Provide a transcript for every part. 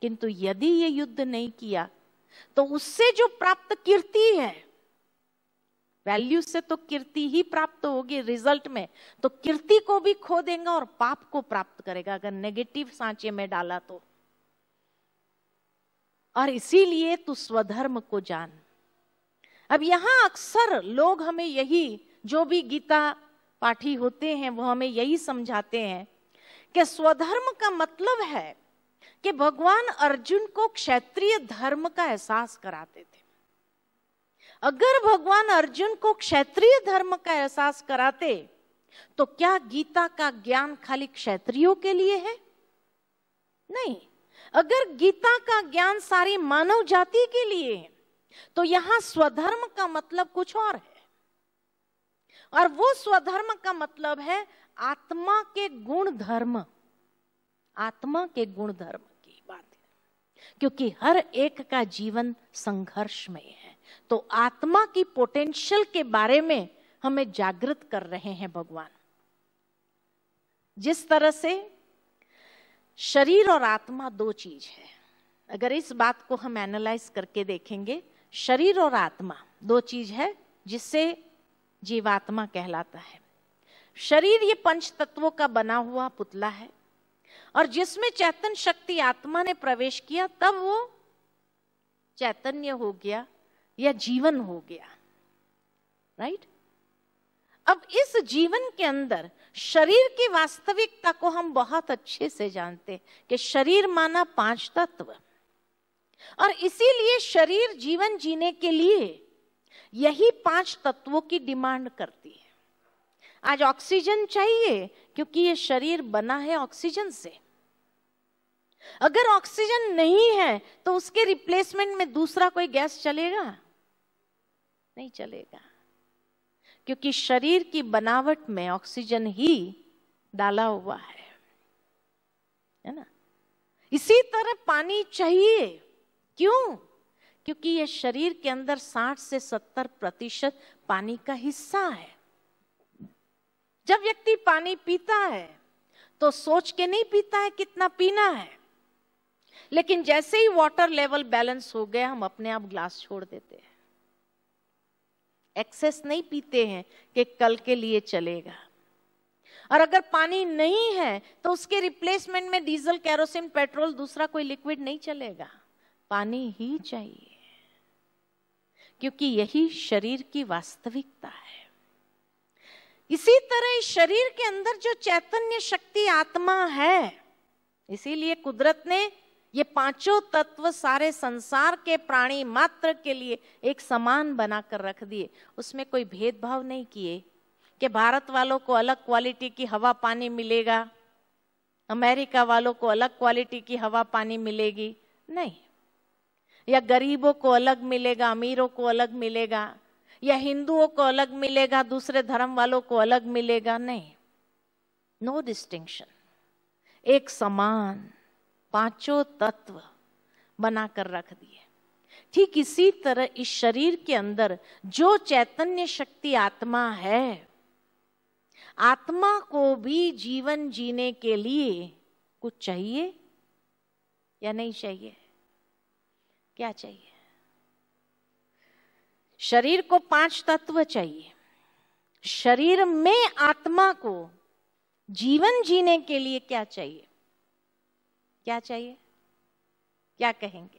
किंतु यदि ये युद्ध नहीं किया तो उससे जो प्राप्त कीर्ति है वैल्यू से तो कीर्ति ही प्राप्त होगी रिजल्ट में तो कीर्ति को भी खो देगा और पाप को प्राप्त करेगा अगर नेगेटिव सांचे में डाला तो और इसीलिए तू स्वधर्म को जान अब यहां अक्सर लोग हमें यही जो भी गीता पाठी होते हैं वो हमें यही समझाते हैं कि स्वधर्म का मतलब है कि भगवान अर्जुन को क्षेत्रीय धर्म का एहसास कराते थे अगर भगवान अर्जुन को क्षेत्रीय धर्म का एहसास कराते तो क्या गीता का ज्ञान खाली क्षेत्रियों के लिए है नहीं अगर गीता का ज्ञान सारी मानव जाति के लिए है तो यहां स्वधर्म का मतलब कुछ और है और वो स्वधर्म का मतलब है आत्मा के गुण धर्म आत्मा के गुण धर्म की बात है क्योंकि हर एक का जीवन संघर्ष में है तो आत्मा की पोटेंशियल के बारे में हमें जागृत कर रहे हैं भगवान जिस तरह से शरीर और आत्मा दो चीज है अगर इस बात को हम एनालाइज करके देखेंगे शरीर और आत्मा दो चीज है जिससे जीवात्मा कहलाता है शरीर ये पंच तत्वों का बना हुआ पुतला है और जिसमें चैतन्य शक्ति आत्मा ने प्रवेश किया तब वो चैतन्य हो गया या जीवन हो गया राइट अब इस जीवन के अंदर शरीर की वास्तविकता को हम बहुत अच्छे से जानते हैं कि शरीर माना पांच तत्व और इसीलिए शरीर जीवन जीने के लिए यही पांच तत्वों की डिमांड करती है आज ऑक्सीजन चाहिए क्योंकि ये शरीर बना है ऑक्सीजन से अगर ऑक्सीजन नहीं है तो उसके रिप्लेसमेंट में दूसरा कोई गैस चलेगा नहीं चलेगा क्योंकि शरीर की बनावट में ऑक्सीजन ही डाला हुआ है है ना इसी तरह पानी चाहिए क्यों क्योंकि यह शरीर के अंदर 60 से 70 प्रतिशत पानी का हिस्सा है जब व्यक्ति पानी पीता है तो सोच के नहीं पीता है कितना पीना है लेकिन जैसे ही वाटर लेवल बैलेंस हो गया हम अपने आप ग्लास छोड़ देते हैं एक्सेस नहीं पीते हैं कि कल के लिए चलेगा और अगर पानी नहीं है तो उसके रिप्लेसमेंट में डीजल कैरोसिन पेट्रोल दूसरा कोई लिक्विड नहीं चलेगा पानी ही चाहिए क्योंकि यही शरीर की वास्तविकता है इसी तरह इस शरीर के अंदर जो चैतन्य शक्ति आत्मा है इसीलिए कुदरत ने ये पांचों तत्व सारे संसार के प्राणी मात्र के लिए एक समान बनाकर रख दिए उसमें कोई भेदभाव नहीं किए कि भारत वालों को अलग क्वालिटी की हवा पानी मिलेगा अमेरिका वालों को अलग क्वालिटी की हवा पानी मिलेगी नहीं या गरीबों को अलग मिलेगा अमीरों को अलग मिलेगा या हिंदुओं को अलग मिलेगा दूसरे धर्म वालों को अलग मिलेगा नहीं नो डिस्टिंक्शन एक समान पांचों तत्व बनाकर रख दिए ठीक इसी तरह इस शरीर के अंदर जो चैतन्य शक्ति आत्मा है आत्मा को भी जीवन जीने के लिए कुछ चाहिए या नहीं चाहिए क्या चाहिए शरीर को पांच तत्व चाहिए शरीर में आत्मा को जीवन जीने के लिए क्या चाहिए क्या चाहिए क्या कहेंगे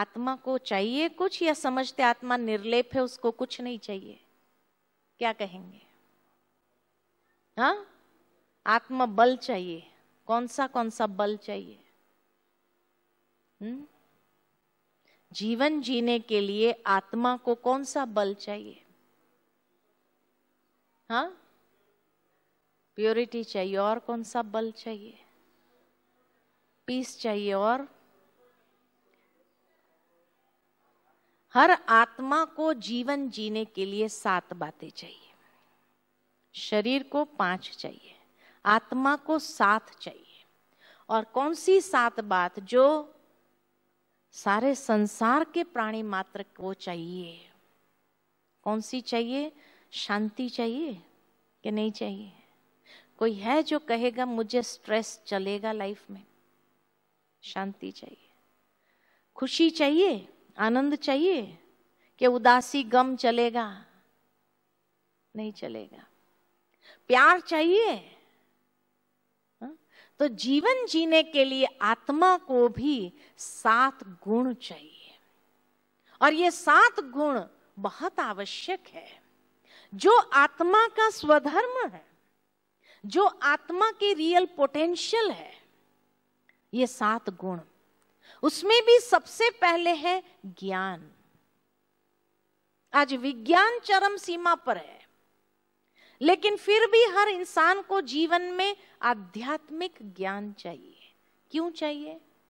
आत्मा को चाहिए कुछ या समझते आत्मा निर्लेप है उसको कुछ नहीं चाहिए क्या कहेंगे हाँ आत्मा बल चाहिए कौन सा कौन सा बल चाहिए हुँ? हम्म? जीवन जीने के लिए आत्मा को कौन सा बल चाहिए हाँ प्योरिटी चाहिए और कौन सा बल चाहिए पीस चाहिए और हर आत्मा को जीवन जीने के लिए सात बातें चाहिए शरीर को पांच चाहिए आत्मा को सात चाहिए और कौन सी सात बात जो सारे संसार के प्राणी मात्र को चाहिए कौन सी चाहिए शांति चाहिए कि नहीं चाहिए कोई है जो कहेगा मुझे स्ट्रेस चलेगा लाइफ में शांति चाहिए खुशी चाहिए आनंद चाहिए कि उदासी गम चलेगा नहीं चलेगा प्यार चाहिए तो जीवन जीने के लिए आत्मा को भी सात गुण चाहिए और ये सात गुण बहुत आवश्यक है जो आत्मा का स्वधर्म है जो आत्मा की रियल पोटेंशियल है ये सात गुण उसमें भी सबसे पहले है ज्ञान आज विज्ञान चरम सीमा पर है लेकिन फिर भी हर इंसान को जीवन में आध्यात्मिक ज्ञान चाहिए क्यों चाहिए